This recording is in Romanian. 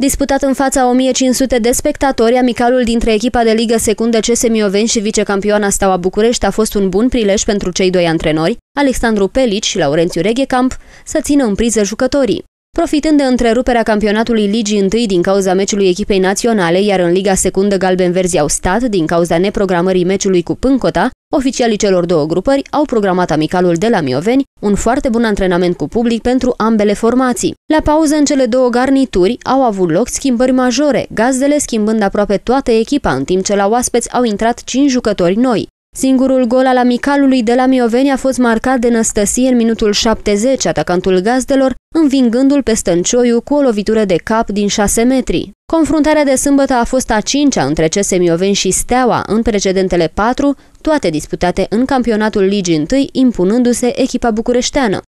Disputat în fața 1500 de spectatori, amicalul dintre echipa de ligă secundă CS Mioveni și vicecampioana Staua București a fost un bun prilej pentru cei doi antrenori, Alexandru Pelici și Laurențiu Reghecamp, să țină în priză jucătorii. Profitând de întreruperea campionatului Ligii 1 din cauza meciului echipei naționale, iar în Liga Secundă Galben-Verzi au stat din cauza neprogramării meciului cu Pâncota, Oficialii celor două grupări au programat amicalul de la Mioveni, un foarte bun antrenament cu public pentru ambele formații. La pauză în cele două garnituri au avut loc schimbări majore, gazdele schimbând aproape toată echipa, în timp ce la oaspeți au intrat 5 jucători noi. Singurul gol al amicalului de la Mioveni a fost marcat de Năstăsie în minutul 70, atacantul gazdelor, învingându-l pe Stăncioiu cu o lovitură de cap din 6 metri. Confruntarea de sâmbătă a fost a cincea între CS Mioveni și Steaua, în precedentele patru, toate disputate în campionatul Ligii I, impunându-se echipa bucureșteană.